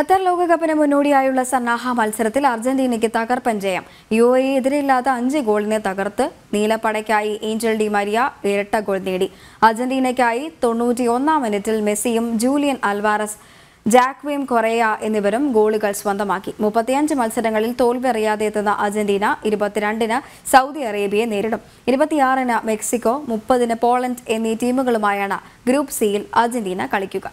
Qatar ലോകകപ്പിന് മുന്നോടിയായുള്ള സന്നാഹ മത്സരത്തിൽ അർജന്റീനയ്ക്ക് തകർപ്പൻ ജയം യു എ e എതിരില്ലാത്ത അഞ്ച് ഗോളിനെ തകർത്ത് നീലപ്പടയ്ക്കായി ഏഞ്ചൽ ഡി മരിയ ഇരട്ട ഗോൾ നേടി അർജന്റീനയ്ക്കായി തൊണ്ണൂറ്റിയൊന്നാം മിനിറ്റിൽ മെസ്സിയും ജൂലിയൻ അൽവാറസ് ജാക്വിം കൊറേയ എന്നിവരും ഗോളുകൾ സ്വന്തമാക്കി മുപ്പത്തിയഞ്ച് മത്സരങ്ങളിൽ തോൽവിയറിയാതെ എത്തുന്ന അർജന്റീന ഇരുപത്തിരണ്ടിന് സൗദി അറേബ്യയെ നേരിടും ഇരുപത്തിയാറിന് മെക്സിക്കോ മുപ്പതിന് പോളണ്ട് എന്നീ ടീമുകളുമായാണ് ഗ്രൂപ്പ് സിയിൽ അർജന്റീന കളിക്കുക